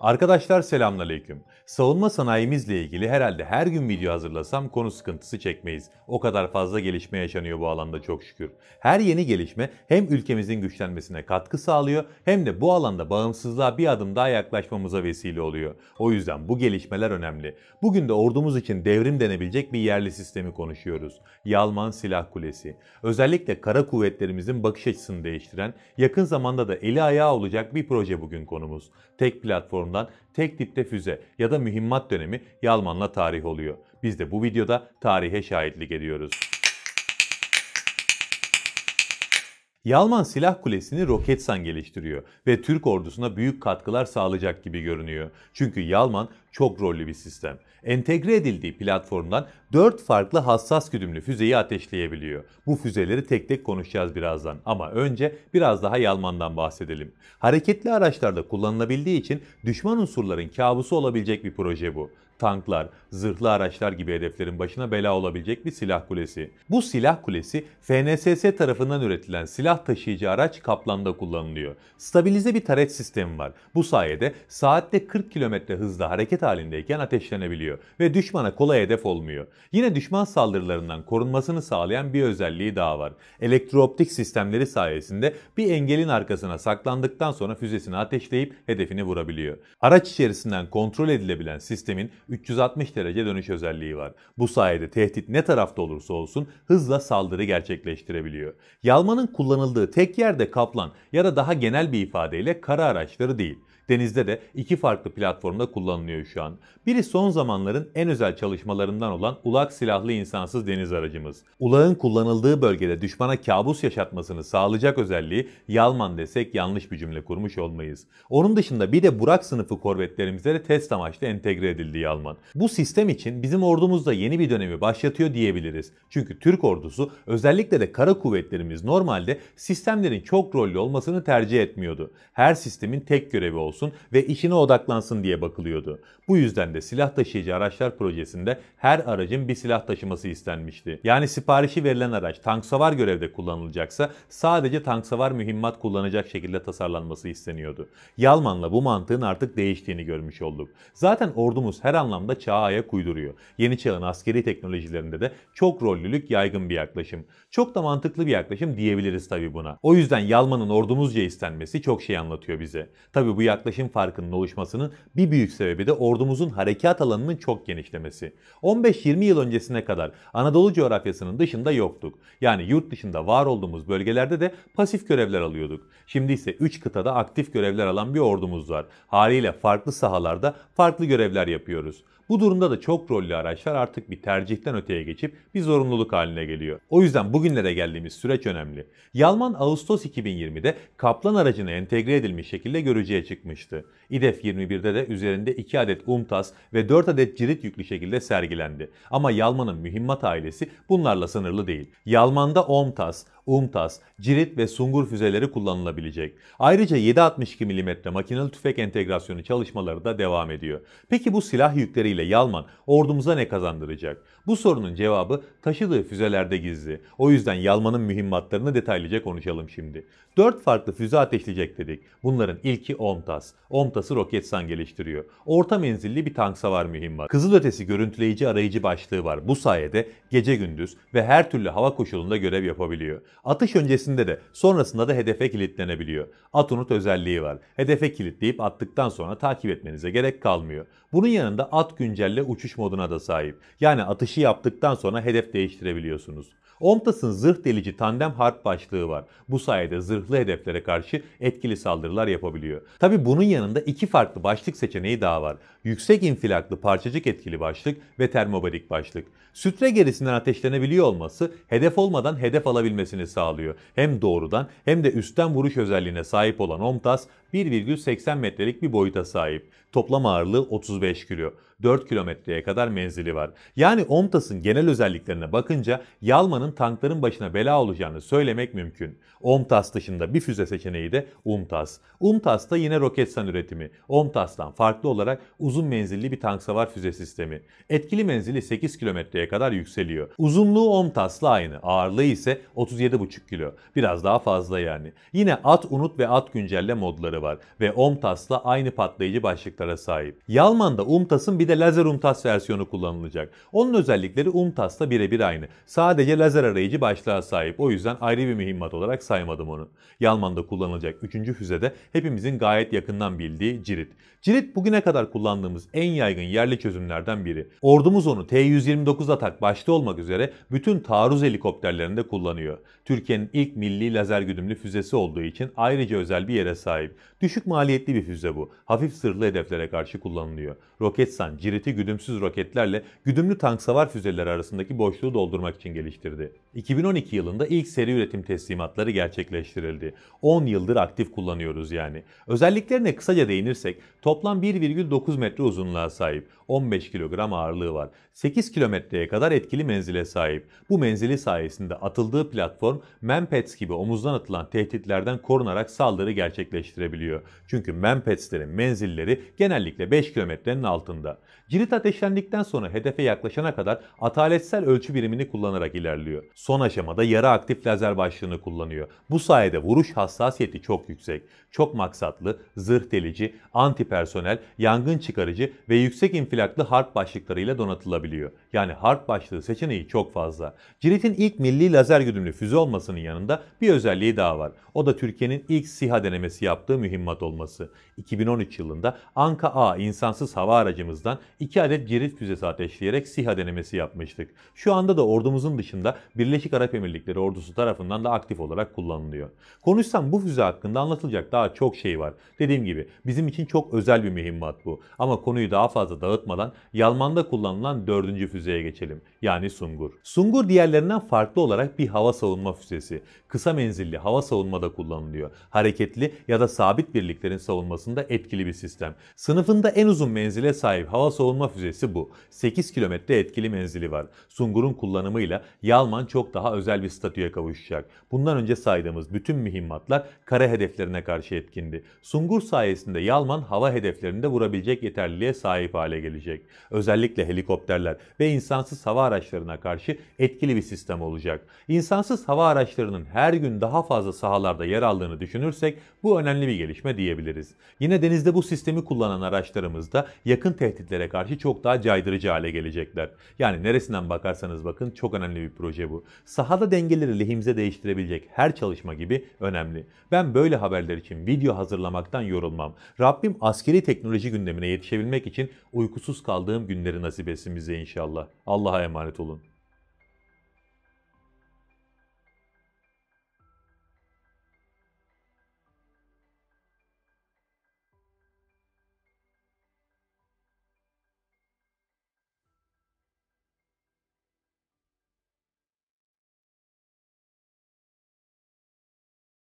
Arkadaşlar selamünaleyküm. Savunma sanayimizle ilgili herhalde her gün video hazırlasam konu sıkıntısı çekmeyiz. O kadar fazla gelişme yaşanıyor bu alanda çok şükür. Her yeni gelişme hem ülkemizin güçlenmesine katkı sağlıyor hem de bu alanda bağımsızlığa bir adım daha yaklaşmamıza vesile oluyor. O yüzden bu gelişmeler önemli. Bugün de ordumuz için devrim denebilecek bir yerli sistemi konuşuyoruz. Yalman Silah Kulesi. Özellikle kara kuvvetlerimizin bakış açısını değiştiren, yakın zamanda da eli ayağı olacak bir proje bugün konumuz. Tek platform platformdan tek tipte füze ya da mühimmat dönemi Yalman'la tarih oluyor. Biz de bu videoda tarihe şahitlik ediyoruz. Yalman Silah Kulesi'ni Roketsan geliştiriyor ve Türk ordusuna büyük katkılar sağlayacak gibi görünüyor. Çünkü Yalman çok rollü bir sistem. Entegre edildiği platformdan 4 farklı hassas güdümlü füzeyi ateşleyebiliyor. Bu füzeleri tek tek konuşacağız birazdan ama önce biraz daha Yalman'dan bahsedelim. Hareketli araçlarda kullanılabildiği için düşman unsurların kabusu olabilecek bir proje bu tanklar, zırhlı araçlar gibi hedeflerin başına bela olabilecek bir silah kulesi. Bu silah kulesi FNSS tarafından üretilen silah taşıyıcı araç Kaplan'da kullanılıyor. Stabilize bir taret sistemi var. Bu sayede saatte 40 km hızla hareket halindeyken ateşlenebiliyor ve düşmana kolay hedef olmuyor. Yine düşman saldırılarından korunmasını sağlayan bir özelliği daha var. Elektrooptik sistemleri sayesinde bir engelin arkasına saklandıktan sonra füzesini ateşleyip hedefini vurabiliyor. Araç içerisinden kontrol edilebilen sistemin 360 derece dönüş özelliği var. Bu sayede tehdit ne tarafta olursa olsun hızla saldırı gerçekleştirebiliyor. Yalmanın kullanıldığı tek yerde kaplan ya da daha genel bir ifadeyle kara araçları değil denizde de iki farklı platformda kullanılıyor şu an. Biri son zamanların en özel çalışmalarından olan ulak silahlı insansız deniz aracımız. Ulağın kullanıldığı bölgede düşmana kabus yaşatmasını sağlayacak özelliği Yalman desek yanlış bir cümle kurmuş olmayız. Onun dışında bir de Burak sınıfı korvetlerimize de test amaçlı entegre edildi Yalman. Bu sistem için bizim ordumuzda yeni bir dönemi başlatıyor diyebiliriz. Çünkü Türk ordusu özellikle de kara kuvvetlerimiz normalde sistemlerin çok rollü olmasını tercih etmiyordu. Her sistemin tek görevi olsun olsun ve işine odaklansın diye bakılıyordu. Bu yüzden de silah taşıyıcı araçlar projesinde her aracın bir silah taşıması istenmişti. Yani siparişi verilen araç tank savar görevde kullanılacaksa sadece tank savar mühimmat kullanacak şekilde tasarlanması isteniyordu. Yalman'la bu mantığın artık değiştiğini görmüş olduk. Zaten ordumuz her anlamda çağa ayak uyduruyor. Yeni çağın askeri teknolojilerinde de çok rollülük yaygın bir yaklaşım. Çok da mantıklı bir yaklaşım diyebiliriz tabii buna. O yüzden Yalman'ın ordumuzca istenmesi çok şey anlatıyor bize. Tabii bu yaklaşım yaklaşım farkının oluşmasının bir büyük sebebi de ordumuzun harekat alanının çok genişlemesi. 15-20 yıl öncesine kadar Anadolu coğrafyasının dışında yoktuk. Yani yurt dışında var olduğumuz bölgelerde de pasif görevler alıyorduk. Şimdi ise 3 kıtada aktif görevler alan bir ordumuz var. Haliyle farklı sahalarda farklı görevler yapıyoruz. Bu durumda da çok rollü araçlar artık bir tercihten öteye geçip bir zorunluluk haline geliyor. O yüzden bugünlere geldiğimiz süreç önemli. Yalman Ağustos 2020'de Kaplan aracına entegre edilmiş şekilde görücüye çıkmıştı. İDEF 21'de de üzerinde 2 adet UMTAS ve 4 adet cirit yüklü şekilde sergilendi. Ama Yalman'ın mühimmat ailesi bunlarla sınırlı değil. Yalman'da OMTAS, UMTAS, Cirit ve Sungur füzeleri kullanılabilecek. Ayrıca 7.62 mm makinalı tüfek entegrasyonu çalışmaları da devam ediyor. Peki bu silah yükleriyle Yalman ordumuza ne kazandıracak? Bu sorunun cevabı taşıdığı füzelerde gizli. O yüzden Yalman'ın mühimmatlarını detaylıca konuşalım şimdi. 4 farklı füze ateşleyecek dedik. Bunların ilki OMTAS. Um OMTAS'ı um Roketsan geliştiriyor. Orta menzilli bir tank savar mühimmat. Kızılötesi görüntüleyici arayıcı başlığı var. Bu sayede gece gündüz ve her türlü hava koşulunda görev yapabiliyor. Atış öncesinde de sonrasında da hedefe kilitlenebiliyor. Atunut özelliği var. Hedefe kilitleyip attıktan sonra takip etmenize gerek kalmıyor. Bunun yanında at güncelle uçuş moduna da sahip. Yani atışı yaptıktan sonra hedef değiştirebiliyorsunuz. Omtas'ın zırh delici tandem harp başlığı var. Bu sayede zırhlı hedeflere karşı etkili saldırılar yapabiliyor. Tabi bunun yanında iki farklı başlık seçeneği daha var. Yüksek infilaklı parçacık etkili başlık ve termobarik başlık. Sütre gerisinden ateşlenebiliyor olması hedef olmadan hedef alabilmesini sağlıyor. Hem doğrudan hem de üstten vuruş özelliğine sahip olan OMTAS 1,80 metrelik bir boyuta sahip. Toplam ağırlığı 35 kilo. 4 kilometreye kadar menzili var. Yani Omtas'ın genel özelliklerine bakınca Yalman'ın tankların başına bela olacağını söylemek mümkün. Omtas dışında bir füze seçeneği de Umtas. Umtas da yine Roketsan üretimi. Omtas'tan farklı olarak uzun menzilli bir tank savar füze sistemi. Etkili menzili 8 kilometreye kadar yükseliyor. Uzunluğu Omtas'la aynı. Ağırlığı ise 37,5 kilo. Biraz daha fazla yani. Yine at unut ve at güncelle modları silahları var ve OMTAS'la aynı patlayıcı başlıklara sahip. Yalman'da UMTAS'ın bir de lazer UMTAS versiyonu kullanılacak. Onun özellikleri UMTAS'la birebir aynı. Sadece lazer arayıcı başlığa sahip. O yüzden ayrı bir mühimmat olarak saymadım onu. Yalman'da kullanılacak 3. füzede hepimizin gayet yakından bildiği Cirit. Cirit bugüne kadar kullandığımız en yaygın yerli çözümlerden biri. Ordumuz onu T-129 atak başta olmak üzere bütün taarruz helikopterlerinde kullanıyor. Türkiye'nin ilk milli lazer güdümlü füzesi olduğu için ayrıca özel bir yere sahip. Düşük maliyetli bir füze bu. Hafif sırlı hedeflere karşı kullanılıyor. Roketsan, ciriti güdümsüz roketlerle güdümlü tank savar füzeleri arasındaki boşluğu doldurmak için geliştirdi. 2012 yılında ilk seri üretim teslimatları gerçekleştirildi. 10 yıldır aktif kullanıyoruz yani. Özelliklerine kısaca değinirsek toplam 1,9 metre uzunluğa sahip, 15 kilogram ağırlığı var. 8 kilometreye kadar etkili menzile sahip. Bu menzili sayesinde atıldığı platform Mempets gibi omuzdan atılan tehditlerden korunarak saldırı gerçekleştirebiliyor geliyor. Çünkü Mempetslerin menzilleri genellikle 5 kilometrenin altında. Cirit ateşlendikten sonra hedefe yaklaşana kadar ataletsel ölçü birimini kullanarak ilerliyor. Son aşamada yara aktif lazer başlığını kullanıyor. Bu sayede vuruş hassasiyeti çok yüksek. Çok maksatlı, zırh delici, antipersonel, yangın çıkarıcı ve yüksek infilaklı harp başlıklarıyla donatılabiliyor. Yani harp başlığı seçeneği çok fazla. Cirit'in ilk milli lazer güdümlü füze olmasının yanında bir özelliği daha var. O da Türkiye'nin ilk SİHA denemesi yaptığı mühim mühimmat olması. 2013 yılında Anka A insansız hava aracımızdan 2 adet cirit füzesi ateşleyerek SİHA denemesi yapmıştık. Şu anda da ordumuzun dışında Birleşik Arap Emirlikleri ordusu tarafından da aktif olarak kullanılıyor. Konuşsam bu füze hakkında anlatılacak daha çok şey var. Dediğim gibi bizim için çok özel bir mühimmat bu. Ama konuyu daha fazla dağıtmadan Yalman'da kullanılan dördüncü füzeye geçelim. Yani Sungur. Sungur diğerlerinden farklı olarak bir hava savunma füzesi kısa menzilli hava savunmada kullanılıyor. Hareketli ya da sabit birliklerin savunmasında etkili bir sistem. Sınıfında en uzun menzile sahip hava savunma füzesi bu. 8 kilometre etkili menzili var. Sungur'un kullanımıyla Yalman çok daha özel bir statüye kavuşacak. Bundan önce saydığımız bütün mühimmatlar kara hedeflerine karşı etkindi. Sungur sayesinde Yalman hava hedeflerinde vurabilecek yeterliliğe sahip hale gelecek. Özellikle helikopterler ve insansız hava araçlarına karşı etkili bir sistem olacak. İnsansız hava araçlarının her her gün daha fazla sahalarda yer aldığını düşünürsek bu önemli bir gelişme diyebiliriz. Yine denizde bu sistemi kullanan araçlarımız da yakın tehditlere karşı çok daha caydırıcı hale gelecekler. Yani neresinden bakarsanız bakın çok önemli bir proje bu. Sahada dengeleri lehimize değiştirebilecek her çalışma gibi önemli. Ben böyle haberler için video hazırlamaktan yorulmam. Rabbim askeri teknoloji gündemine yetişebilmek için uykusuz kaldığım günleri nasip etsin bize inşallah. Allah'a emanet olun.